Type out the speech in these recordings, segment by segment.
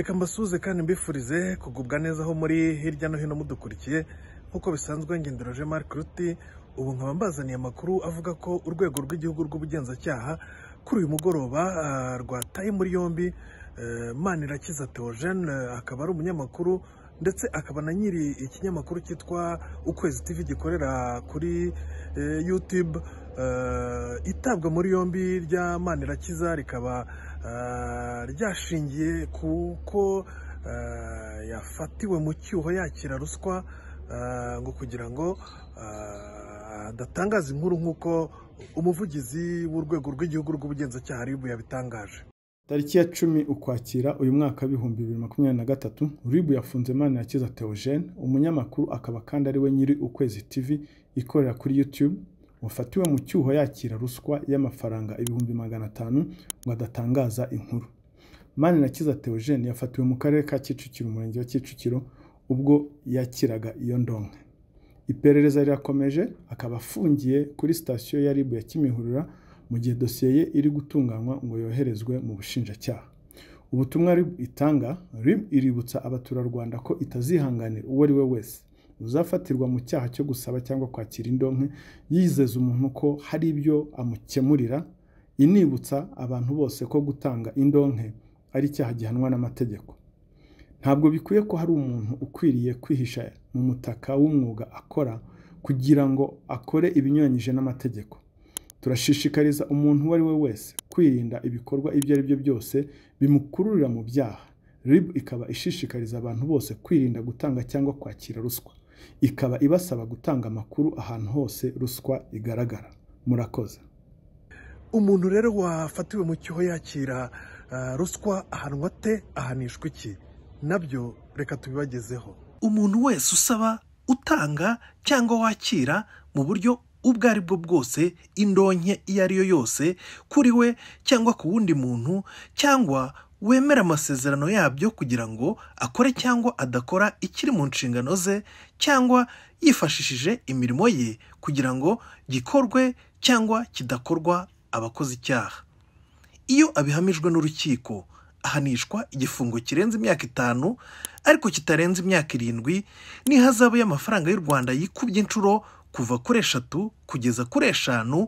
reka mbasuze kandi mbifurize kugubwa neza aho muri hirya no hino mudukurikiye nk'uko bisanzwe ngenderoje marike ruti ubu nkaba mbazaniye amakuru avuga ko urwego rw'igihugu rw'ubugenzacyaha kuri uyu mugoroba ah, rwataye muri yombi eh, manirakiza theogene eh, akaba ari umunyamakuru ndetse akaba na nyiri ikinyamakuru cyitwa ukwezi tv gikorera kuri eh, yutube eh, itabwa muri yombi rya manirakiza rikaba eh, ryashingiye kuko yafatiwe mu cyuho yakira ruswa ngo kugira ngo adatangaza inkuru nk'uko umuvugizi w'urwego rw'igihugu rw'ubugenzacyaha ribu yabitangaje tariki ya cumi ukwakira uyu mwaka w'ibihumbi bibiri makumyabiri na gatatu ribu yafunze mani yakiza teogene umunyamakuru akaba kandi ari we nyiri ukwezi tv ikorera kuri youtube wafatiwe mu cyuho yakira ruswa y'amafaranga ibihumbi magana atanu ngo adatangaza inkuru mani nakiza teogene yafatiwe mu karere ka kicukiro umurenge wa kicukiro ubwo yakiraga iyo ndonke iperereza rirakomeje akaba afungiye kuri sitasiyo ya ribu ya kimihurura mu gihe dosiye ye iri gutunganywa ngo yoherezwe mu bushinjacyaha ubutumwa itanga rib iributsa abaturarwanda ko itazihanganira uwo ari we wese uzafatirwa mu cyaha cyo gusaba cyangwa kwakira indonke yizeza umuntu ko hari ibyo amukemurira inibutsa abantu bose ko gutanga indonke ari icyaha gihanwa n'amategeko ntabwo bikwiye ko hari umuntu ukwiriye kwihisha mu mutaka w'umwuga akora kugira ngo akore ibinyuranyije n'amategeko turashishikariza umuntu uwo ari we wese kwirinda ibikorwa ibyo ari byo byose bimukururira mu byaha rib ikaba ishishikariza abantu bose kwirinda gutanga cyangwa kwakira ruswa ikaba ibasaba gutanga amakuru ahantu hose ruswa igaragara murakoze umuntu rero wafatiwe mu cyuho yakira uh, ruswa ahanwa te ahanishwa iki nabyo reka tubibagezeho umuntu wese usaba utanga cyangwa wakira mu buryo ubwo ari bwo bwose indonke iyo ari yo yose kuri we cyangwa ku wundi muntu cyangwa wemera amasezerano yabyo kugira ngo akore cyangwa adakora ikiri mu nshingano ze cyangwa yifashishije imirimo ye kugira ngo gikorwe cyangwa kidakorwa abakoze icyaha iyo abihamijwe n'urukiko ahanishwa igifungo kirenze imyaka itanu ariko kitarenze imyaka irindwi n'ihazabu y'amafaranga y'u rwanda yikubye inshuro kuva kuri eshatu kugeza kuri eshanu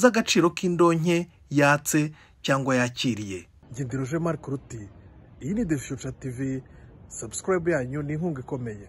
z'agaciro k'indonke yatse cyangwa yakiriye ngebiroje marukuruti iyi ni devisho tivi sabusikarayibe yanyu ni inkunga ikomeye